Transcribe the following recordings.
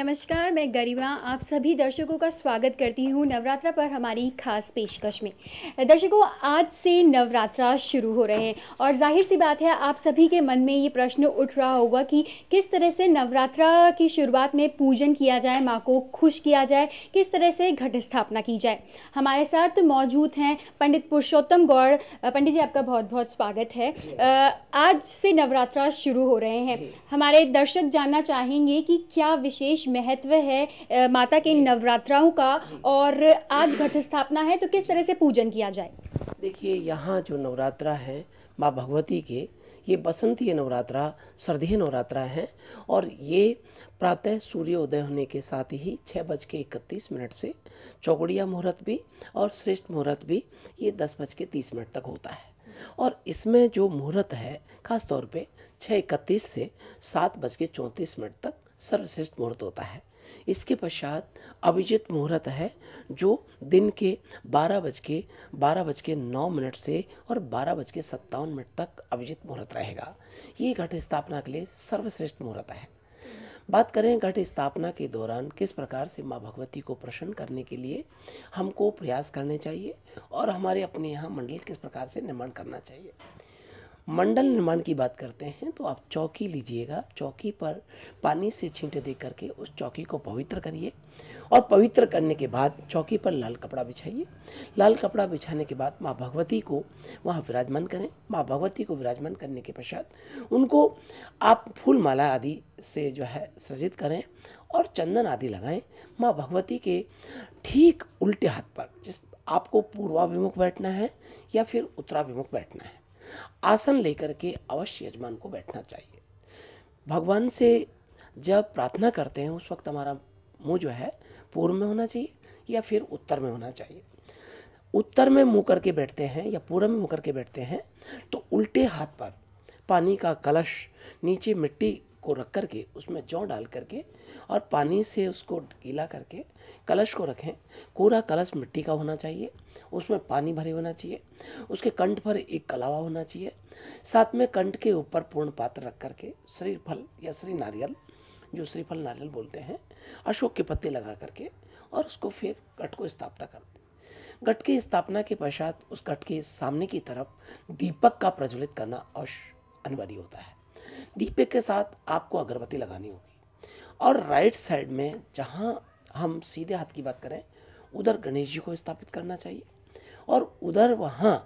नमस्कार मैं गरिमा आप सभी दर्शकों का स्वागत करती हूँ नवरात्रा पर हमारी खास पेशकश में दर्शकों आज से नवरात्रा शुरू हो रहे हैं और जाहिर सी बात है आप सभी के मन में ये प्रश्न उठ रहा होगा कि किस तरह से नवरात्रा की शुरुआत में पूजन किया जाए माँ को खुश किया जाए किस तरह से घट स्थापना की जाए हमारे साथ मौजूद हैं पंडित पुरुषोत्तम गौड़ पंडित जी आपका बहुत बहुत स्वागत है आज से नवरात्रा शुरू हो रहे हैं हमारे दर्शक जानना चाहेंगे कि क्या विशेष महत्व है माता के नवरात्राओं का और आज घट स्थापना है तो किस तरह से पूजन किया जाए देखिए यहाँ जो नवरात्रा है माँ भगवती के ये बसंतीय नवरात्रा सर्दीय नवरात्रा है और ये प्रातः सूर्योदय होने के साथ ही छः बज के इकतीस मिनट से चौगड़िया मुहूर्त भी और श्रेष्ठ मुहूर्त भी ये दस बज के तीस मिनट तक होता है और इसमें जो मुहूर्त है खास तौर पे छः इकतीस से सात बज के चौंतीस मिनट तक सर्वश्रेष्ठ मुहूर्त होता है इसके पश्चात अभिजित मुहूर्त है जो दिन के बारह बज के बारह बज के नौ मिनट से और बारह बज के सत्तावन मिनट तक अभिजित मुहूर्त रहेगा ये घट स्थापना के लिए सर्वश्रेष्ठ मुहूर्त है बात करें घट स्थापना के दौरान किस प्रकार से माँ भगवती को प्रसन्न करने के लिए हमको प्रयास करने चाहिए और हमारे अपने यहाँ मंडल किस प्रकार से निर्माण करना चाहिए मंडल निर्माण की बात करते हैं तो आप चौकी लीजिएगा चौकी पर पानी से छींटे दे करके उस चौकी को पवित्र करिए और पवित्र करने के बाद चौकी पर लाल कपड़ा बिछाइए लाल कपड़ा बिछाने के बाद माँ भगवती को वहाँ विराजमान करें माँ भगवती को विराजमान करने के पश्चात उनको आप फूल माला आदि से जो है सृजित करें और चंदन आदि लगाएं माँ भगवती के ठीक उल्टे हाथ पर जिस आपको पूर्वाभिमुख बैठना है या फिर उत्तराभिमुख बैठना है आसन लेकर के अवश्य यजमान को बैठना चाहिए भगवान से जब प्रार्थना करते हैं उस वक्त हमारा मुँह जो है पूर्व में होना चाहिए या फिर उत्तर में होना चाहिए उत्तर में मुँह करके बैठते हैं या पूर्व में मुँह करके बैठते हैं तो उल्टे हाथ पर पानी का कलश नीचे मिट्टी को रख करके उसमें जौ डाल करके और पानी से उसको गीला करके कलश को रखें पूरा कलश मिट्टी का होना चाहिए उसमें पानी भरे होना चाहिए उसके कंठ पर एक कलावा होना चाहिए साथ में कंठ के ऊपर पूर्ण पात्र रख करके श्रीफल या श्री नारियल जो श्रीफल नारियल बोलते हैं अशोक के पत्ते लगा करके और उसको फिर घट को स्थापना करते घट की स्थापना के पश्चात उस घट के सामने की तरफ दीपक का प्रज्वलित करना अवश्य अनिवार्य होता है दीपक के साथ आपको अगरबत्ती लगानी होगी और राइट साइड में जहाँ हम सीधे हाथ की बात करें उधर गणेश जी को स्थापित करना चाहिए और उधर वहाँ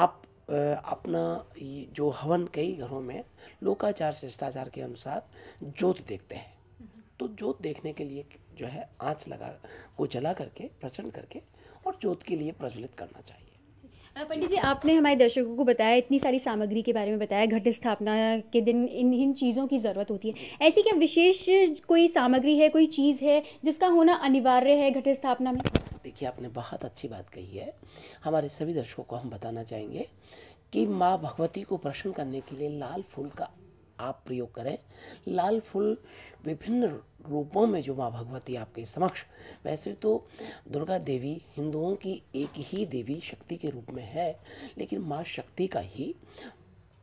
आप अपना जो हवन कई घरों में लोकाचार शिष्टाचार के अनुसार जोत देखते हैं तो जोत देखने के लिए जो है आँच लगा को जला करके प्रचंड करके और जोत के लिए प्रज्वलित करना चाहिए पंडित जी आपने हमारे दर्शकों को बताया इतनी सारी सामग्री के बारे में बताया घट स्थापना के दिन इन इन चीज़ों की ज़रूरत होती है ऐसी क्या विशेष कोई सामग्री है कोई चीज़ है जिसका होना अनिवार्य है घट स्थापना में देखिए आपने बहुत अच्छी बात कही है हमारे सभी दर्शकों को हम बताना चाहेंगे कि माँ भगवती को प्रसन्न करने के लिए लाल फूल का आप प्रयोग करें लाल फूल विभिन्न रूपों में जो माँ भगवती आपके समक्ष वैसे तो दुर्गा देवी हिंदुओं की एक ही देवी शक्ति के रूप में है लेकिन माँ शक्ति का ही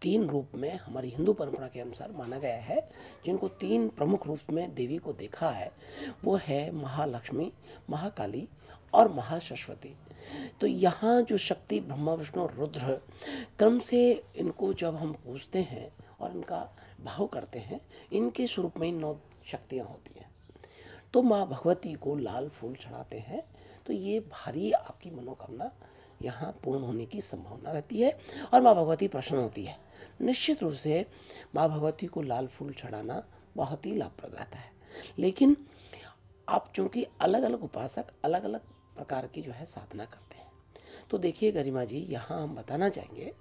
तीन रूप में हमारी हिंदू परंपरा के अनुसार माना गया है जिनको तीन प्रमुख रूप में देवी को देखा है वो है महालक्ष्मी महाकाली और महासरस्वती तो यहाँ जो शक्ति ब्रह्मा विष्णु और रुद्र क्रम से इनको जब हम पूजते हैं और इनका भाव करते हैं इनके स्वरूप में नौ शक्तियाँ होती हैं तो माँ भगवती को लाल फूल चढ़ाते हैं तो ये भारी आपकी मनोकामना यहाँ पूर्ण होने की संभावना रहती है और माँ भगवती प्रसन्न होती है निश्चित रूप से माँ भगवती को लाल फूल चढ़ाना बहुत ही लाभप्रद रहता है लेकिन आप चूँकि अलग अलग उपासक अलग अलग प्रकार की जो है साधना करते हैं तो देखिए गरिमा जी यहाँ हम बताना चाहेंगे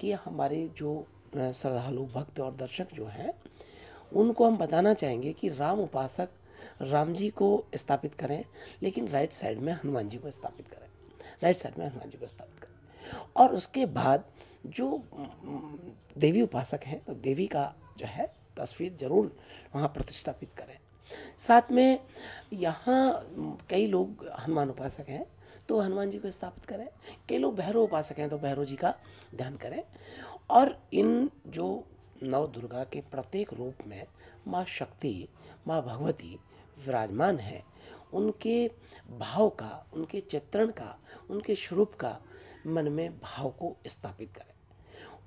कि हमारे जो श्रद्धालु भक्त और दर्शक जो हैं उनको हम बताना चाहेंगे कि राम उपासक राम जी को स्थापित करें लेकिन राइट साइड में हनुमान जी को स्थापित करें राइट साइड में हनुमान जी को स्थापित करें और उसके बाद जो देवी उपासक हैं तो देवी का जो है तस्वीर जरूर वहाँ प्रतिष्ठापित करें साथ में यहाँ कई लोग हनुमान उपासक हैं तो हनुमान जी को स्थापित करें कई लोग भैरव उपासक हैं तो भैरव जी का ध्यान करें और इन जो नव दुर्गा के प्रत्येक रूप में माँ शक्ति माँ भगवती विराजमान है उनके भाव का उनके चित्रण का उनके स्वरूप का मन में भाव को स्थापित करें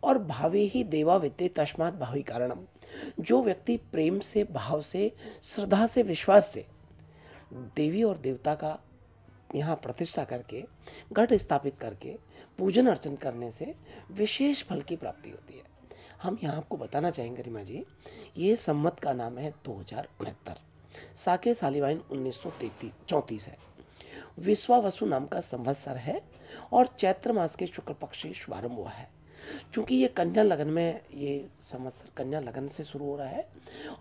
और भावे ही वित्ते तस्मात भावी कारणम जो व्यक्ति प्रेम से भाव से श्रद्धा से विश्वास से देवी और देवता का यहाँ प्रतिष्ठा करके घट स्थापित करके पूजन अर्चन करने से विशेष फल की प्राप्ति होती है हम यहाँ आपको बताना चाहेंगे रीमा जी ये सम्मत का नाम है दो हज़ार उनहत्तर साके सालिवाइन उन्नीस सौ चौंतीस है विश्वावसु नाम का संवत्सर है और चैत्र मास के शुक्ल पक्ष शुभारंभ हुआ है चूँकि ये कन्या लगन में ये संवत्सर कन्या लगन से शुरू हो रहा है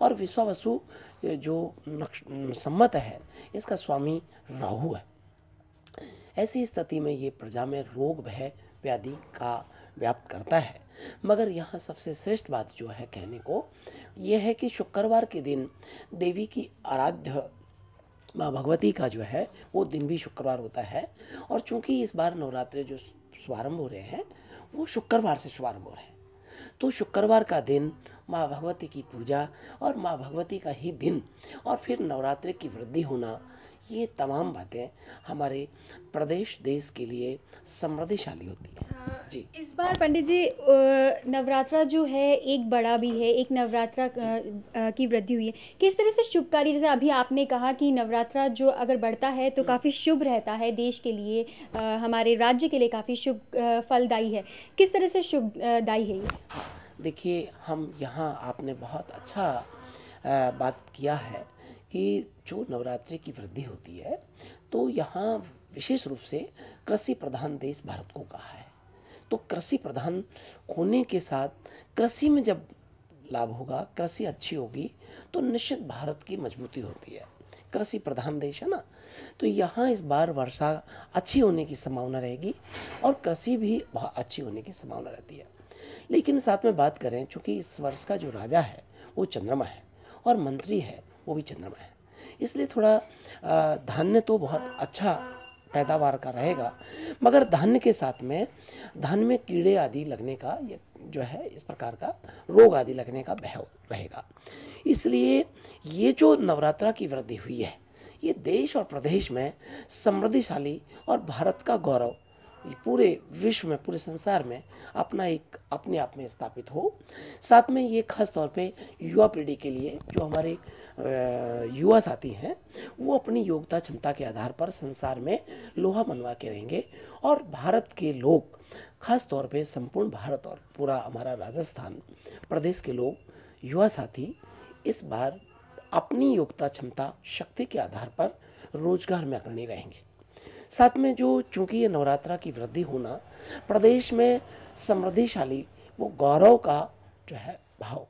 और विश्वावसु जो सम्मत है इसका स्वामी राहु है ऐसी स्थिति में ये प्रजा में रोग भय व्याधि का व्याप्त करता है मगर यहाँ सबसे श्रेष्ठ बात जो है कहने को यह है कि शुक्रवार के दिन देवी की आराध्य माँ भगवती का जो है वो दिन भी शुक्रवार होता है और चूंकि इस बार नवरात्र जो शुभारंभ हो रहे हैं वो शुक्रवार से शुभारम्भ हो रहे हैं तो शुक्रवार का दिन माँ भगवती की पूजा और माँ भगवती का ही दिन और फिर नवरात्रि की वृद्धि होना ये तमाम बातें हमारे प्रदेश देश के लिए समृद्धिशाली होती है हाँ, जी इस बार पंडित जी नवरात्रा जो है एक बड़ा भी है एक नवरात्रा की वृद्धि हुई है किस तरह से शुभकारी जैसे अभी आपने कहा कि नवरात्रा जो अगर बढ़ता है तो हम्म। काफ़ी शुभ रहता है देश के लिए हमारे राज्य के लिए काफ़ी शुभ फलदायी है किस तरह से शुभदायी है ये हाँ, देखिए हम यहाँ आपने बहुत अच्छा बात किया है कि जो नवरात्रि की वृद्धि होती है तो यहाँ विशेष रूप से कृषि प्रधान देश भारत को कहा है तो कृषि प्रधान होने के साथ कृषि में जब लाभ होगा कृषि अच्छी होगी तो निश्चित भारत की मजबूती होती है कृषि प्रधान देश है ना तो यहाँ इस बार वर्षा अच्छी होने की संभावना रहेगी और कृषि भी अच्छी होने की संभावना रहती है लेकिन साथ में बात करें चूँकि इस वर्ष का जो राजा है वो चंद्रमा है और मंत्री है वो भी चंद्रमा है इसलिए थोड़ा धान्य तो बहुत अच्छा पैदावार का रहेगा मगर धान्य के साथ में धान में कीड़े आदि लगने का ये जो है इस प्रकार का रोग आदि लगने का भय रहेगा इसलिए ये जो नवरात्रा की वृद्धि हुई है ये देश और प्रदेश में समृद्धिशाली और भारत का गौरव ये पूरे विश्व में पूरे संसार में अपना एक अपने आप में स्थापित हो साथ में ये खास तौर पे युवा पीढ़ी के लिए जो हमारे युवा साथी हैं वो अपनी योग्यता क्षमता के आधार पर संसार में लोहा मनवा के रहेंगे और भारत के लोग खास तौर पे संपूर्ण भारत और पूरा हमारा राजस्थान प्रदेश के लोग युवा साथी इस बार अपनी योग्यता क्षमता शक्ति के आधार पर रोजगार में अग्रणी रहेंगे साथ में जो चूंकि ये नवरात्रा की वृद्धि होना प्रदेश में समृद्धिशाली वो गौरव का जो है भाव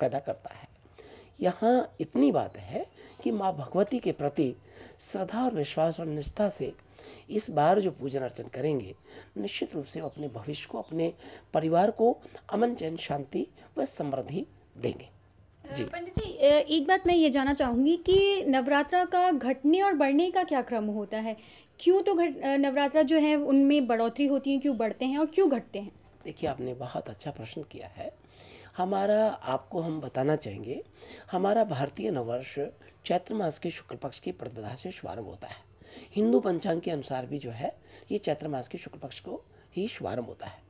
पैदा करता है यहाँ इतनी बात है कि माँ भगवती के प्रति श्रद्धा और विश्वास और निष्ठा से इस बार जो पूजन अर्चन करेंगे निश्चित रूप से अपने भविष्य को अपने परिवार को अमन चैन शांति व समृद्धि देंगे जी पंडित जी एक बात मैं ये जानना चाहूँगी कि नवरात्रा का घटने और बढ़ने का क्या क्रम होता है क्यों तो घट नवरात्रा जो है उनमें बढ़ोतरी होती है क्यों बढ़ते हैं और क्यों घटते हैं देखिए आपने बहुत अच्छा प्रश्न किया है हमारा आपको हम बताना चाहेंगे हमारा भारतीय नववर्ष चैत्र मास के शुक्ल पक्ष की प्रतिपदा से शुभारंभ होता है हिंदू पंचांग के अनुसार भी जो है ये चैत्र मास के शुक्ल पक्ष को ही शुभारंभ होता है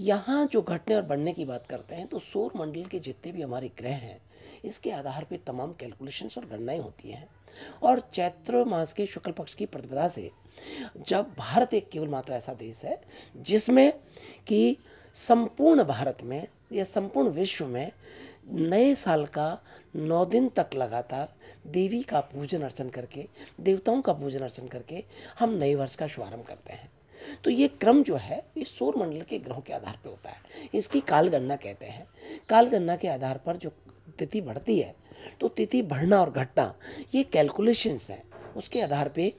यहाँ जो घटने और बढ़ने की बात करते हैं तो सौर मंडल के जितने भी हमारे ग्रह हैं इसके आधार पर तमाम कैलकुलेशंस और गणनाएं होती हैं और चैत्र मास के शुक्ल पक्ष की प्रतिपदा से जब भारत एक केवल मात्र ऐसा देश है जिसमें कि संपूर्ण भारत में या संपूर्ण विश्व में नए साल का नौ दिन तक लगातार देवी का पूजन अर्चन करके देवताओं का पूजन अर्चन करके हम नए वर्ष का शुभारंभ करते हैं तो ये क्रम जो है ये सौर मंडल के ग्रहों के आधार पर होता है इसकी कालगणना कहते हैं कालगणना के आधार पर जो तिथि बढ़ती है तो तिथि बढ़ना और घटना ये कैलकुलेशंस हैं उसके आधार पे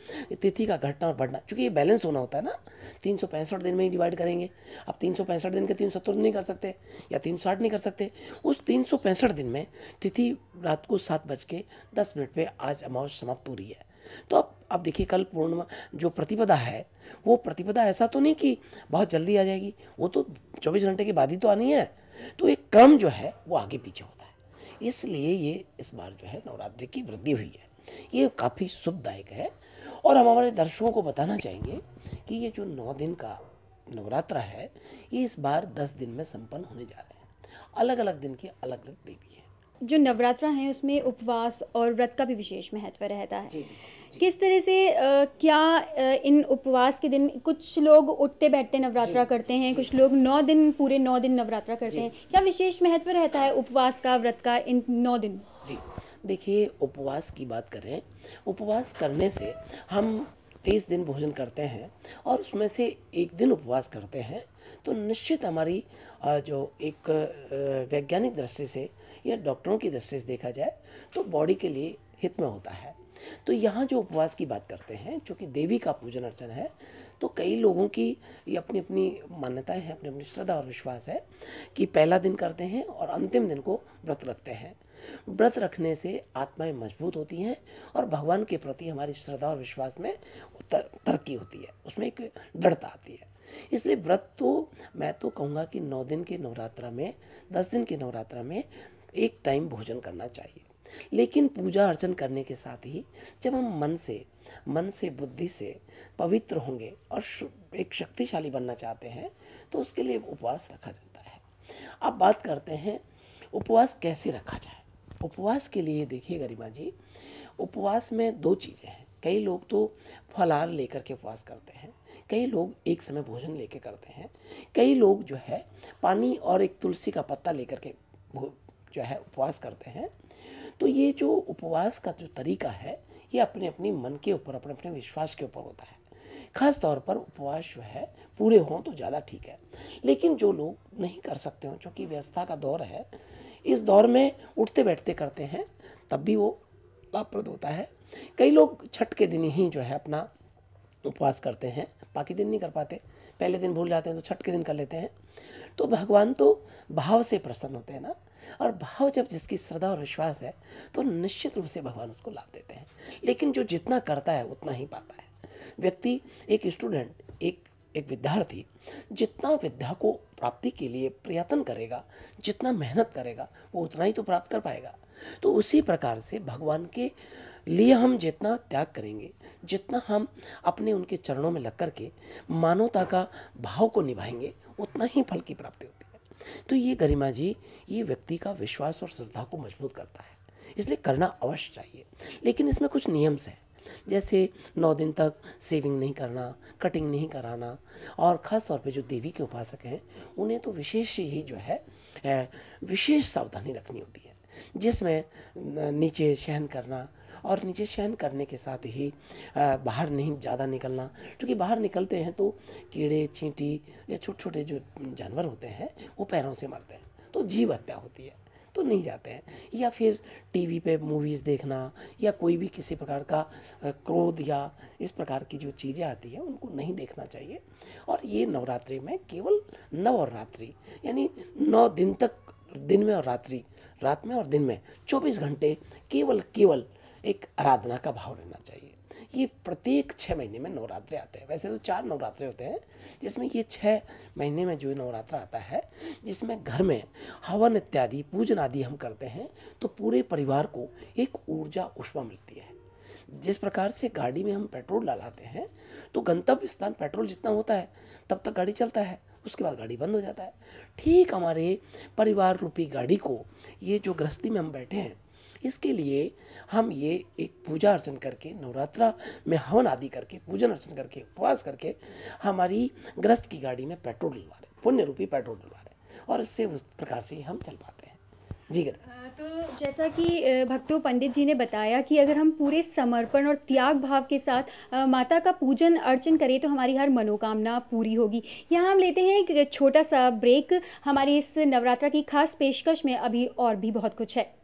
तिथि का घटना और बढ़ना चूंकि ये बैलेंस होना होता है ना तीन सौ पैंसठ दिन में ही डिवाइड करेंगे अब तीन सौ पैंसठ दिन के तीन सौ नहीं कर सकते या तीन सौ साठ नहीं कर सकते उस तीन सौ पैंसठ दिन में तिथि रात को सात बज के दस मिनट पर आज अमावस समाप्त हो रही है तो अब अब देखिए कल पूर्णिमा जो प्रतिपदा है वो प्रतिपदा ऐसा तो नहीं कि बहुत जल्दी आ जाएगी वो तो चौबीस घंटे के बाद ही तो आनी है तो एक क्रम जो है वो आगे पीछे होता है इसलिए ये इस बार जो है नवरात्रि की वृद्धि हुई है ये काफ़ी शुभदायक है और हम हमारे दर्शकों को बताना चाहेंगे कि ये जो नौ दिन का नवरात्रा है ये इस बार दस दिन में संपन्न होने जा रहे हैं अलग अलग दिन की अलग अलग देवी है जो नवरात्रा है उसमें उपवास और व्रत का भी विशेष महत्व रहता है जी, जी। किस तरह से आ, क्या इन उपवास के दिन कुछ लोग उठते बैठते नवरात्रा करते हैं कुछ लोग नौ दिन पूरे नौ दिन नवरात्रा करते हैं क्या विशेष महत्व रहता है उपवास का व्रत का इन नौ दिन जी देखिए उपवास की बात करें उपवास करने से हम तेईस दिन भोजन करते हैं और उसमें से एक दिन उपवास करते हैं तो निश्चित हमारी जो एक वैज्ञानिक दृष्टि से या डॉक्टरों की दृष्टि से देखा जाए तो बॉडी के लिए हित में होता है तो यहाँ जो उपवास की बात करते हैं जो कि देवी का पूजन अर्चन है तो कई लोगों की ये अपनी अपनी मान्यताएं हैं अपनी अपनी श्रद्धा और विश्वास है कि पहला दिन करते हैं और अंतिम दिन को व्रत रखते हैं व्रत रखने से आत्माएं मजबूत होती हैं और भगवान के प्रति हमारी श्रद्धा और विश्वास में तरक्की होती है उसमें एक दृढ़ता आती है इसलिए व्रत तो मैं तो कहूँगा कि नौ दिन के नवरात्रा में दस दिन के नवरात्रा में एक टाइम भोजन करना चाहिए लेकिन पूजा अर्चन करने के साथ ही जब हम मन से मन से बुद्धि से पवित्र होंगे और एक शक्तिशाली बनना चाहते हैं तो उसके लिए उपवास रखा जाता है अब बात करते हैं उपवास कैसे रखा जाए उपवास के लिए देखिए गरिमा जी उपवास में दो चीज़ें हैं कई लोग तो फलहार लेकर के उपवास करते हैं कई लोग एक समय भोजन लेकर करते हैं कई लोग जो है पानी और एक तुलसी का पत्ता लेकर के जो है उपवास करते हैं तो ये जो उपवास का जो तरीका है ये अपने अपने मन के ऊपर अपने अपने विश्वास के ऊपर होता है खास तौर पर उपवास जो है पूरे हों तो ज़्यादा ठीक है लेकिन जो लोग नहीं कर सकते हों चूँकि व्यवस्था का दौर है इस दौर में उठते बैठते करते हैं तब भी वो लाभप्रद होता है कई लोग छठ के दिन ही जो है अपना उपवास करते हैं बाकी दिन नहीं कर पाते पहले दिन भूल जाते हैं तो छठ के दिन कर लेते हैं तो भगवान तो भाव से प्रसन्न होते हैं ना और भाव जब जिसकी श्रद्धा और विश्वास है तो निश्चित रूप से भगवान उसको लाभ देते हैं लेकिन जो जितना करता है उतना ही पाता है व्यक्ति एक स्टूडेंट एक एक विद्यार्थी जितना विद्या को प्राप्ति के लिए प्रयत्न करेगा जितना मेहनत करेगा वो उतना ही तो प्राप्त कर पाएगा तो उसी प्रकार से भगवान के लिए हम जितना त्याग करेंगे जितना हम अपने उनके चरणों में लग कर के मानवता का भाव को निभाएंगे उतना ही फल की प्राप्ति होती है तो ये गरिमा जी ये व्यक्ति का विश्वास और श्रद्धा को मजबूत करता है इसलिए करना अवश्य चाहिए लेकिन इसमें कुछ नियम्स हैं जैसे नौ दिन तक सेविंग नहीं करना कटिंग नहीं कराना और ख़ास तौर पे जो देवी के उपासक हैं उन्हें तो विशेष ही जो है विशेष सावधानी रखनी होती है जिसमें नीचे शहन करना और नीचे शहन करने के साथ ही बाहर नहीं ज़्यादा निकलना क्योंकि बाहर निकलते हैं तो कीड़े चींटी या छोटे छोटे जो जानवर होते हैं वो पैरों से मरते हैं तो जीव हत्या होती है तो नहीं जाते हैं या फिर टीवी पे मूवीज़ देखना या कोई भी किसी प्रकार का क्रोध या इस प्रकार की जो चीज़ें आती हैं उनको नहीं देखना चाहिए और ये नवरात्रि में केवल नव और रात्रि यानी नौ दिन तक दिन में और रात्रि रात में और दिन में 24 घंटे केवल केवल एक आराधना का भाव रहना चाहिए ये प्रत्येक छः महीने में नवरात्रे आते हैं वैसे तो चार नवरात्रे होते हैं जिसमें ये छः महीने में जो नवरात्र आता है जिसमें घर में हवन इत्यादि पूजन आदि हम करते हैं तो पूरे परिवार को एक ऊर्जा उष्मा मिलती है जिस प्रकार से गाड़ी में हम पेट्रोल डालाते हैं तो गंतव्य स्थान पेट्रोल जितना होता है तब तक गाड़ी चलता है उसके बाद गाड़ी बंद हो जाता है ठीक हमारे परिवार रूपी गाड़ी को ये जो गृहस्थी में हम बैठे हैं इसके लिए हम ये एक पूजा अर्चन करके नवरात्रा में हवन आदि करके पूजन अर्चन करके उपवास करके हमारी ग्रस्त की गाड़ी में पेट्रोल डलवा रहे हैं पुण्य रूपी पेट्रोल डलवा रहे हैं और इससे उस प्रकार से हम चल पाते हैं जी गर तो जैसा कि भक्तों पंडित जी ने बताया कि अगर हम पूरे समर्पण और त्याग भाव के साथ माता का पूजन अर्चन करें तो हमारी हर मनोकामना पूरी होगी यहाँ हम लेते हैं एक छोटा सा ब्रेक हमारी इस नवरात्रा की खास पेशकश में अभी और भी बहुत कुछ है